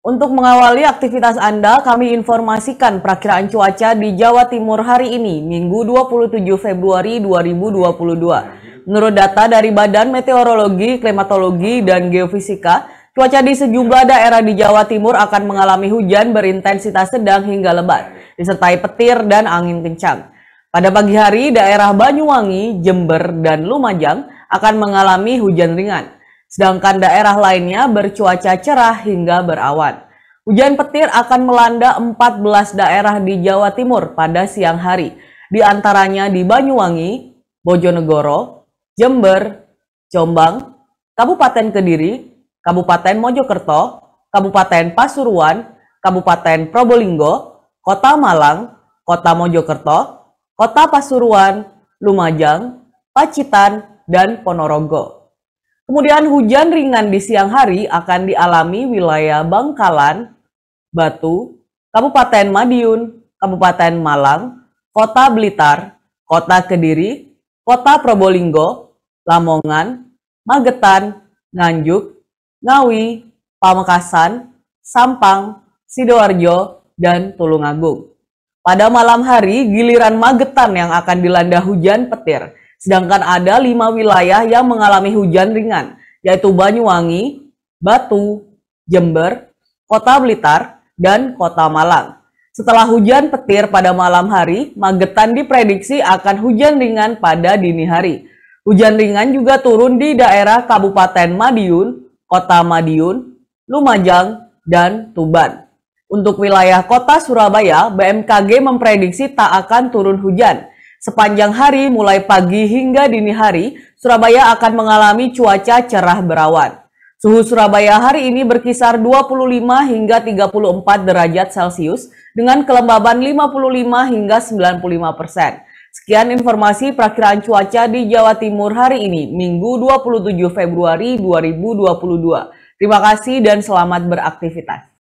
Untuk mengawali aktivitas Anda, kami informasikan perakiraan cuaca di Jawa Timur hari ini, Minggu 27 Februari 2022. Menurut data dari Badan Meteorologi, Klimatologi, dan Geofisika, cuaca di sejumlah daerah di Jawa Timur akan mengalami hujan berintensitas sedang hingga lebat, disertai petir dan angin kencang. Pada pagi hari, daerah Banyuwangi, Jember, dan Lumajang akan mengalami hujan ringan sedangkan daerah lainnya bercuaca cerah hingga berawan. Hujan petir akan melanda 14 daerah di Jawa Timur pada siang hari, di antaranya di Banyuwangi, Bojonegoro, Jember, Jombang, Kabupaten Kediri, Kabupaten Mojokerto, Kabupaten Pasuruan, Kabupaten Probolinggo, Kota Malang, Kota Mojokerto, Kota Pasuruan, Lumajang, Pacitan, dan Ponorogo. Kemudian hujan ringan di siang hari akan dialami wilayah Bangkalan, Batu, Kabupaten Madiun, Kabupaten Malang, Kota Blitar, Kota Kediri, Kota Probolinggo, Lamongan, Magetan, Nganjuk, Ngawi, Pamekasan, Sampang, Sidoarjo, dan Tulungagung. Pada malam hari, giliran Magetan yang akan dilanda hujan petir. Sedangkan ada lima wilayah yang mengalami hujan ringan, yaitu Banyuwangi, Batu, Jember, Kota Blitar, dan Kota Malang. Setelah hujan petir pada malam hari, Magetan diprediksi akan hujan ringan pada dini hari. Hujan ringan juga turun di daerah Kabupaten Madiun, Kota Madiun, Lumajang, dan Tuban. Untuk wilayah kota Surabaya, BMKG memprediksi tak akan turun hujan. Sepanjang hari, mulai pagi hingga dini hari, Surabaya akan mengalami cuaca cerah berawan. Suhu Surabaya hari ini berkisar 25 hingga 34 derajat Celcius dengan kelembaban 55 hingga 95 persen. Sekian informasi perakiraan cuaca di Jawa Timur hari ini, Minggu 27 Februari 2022. Terima kasih dan selamat beraktivitas.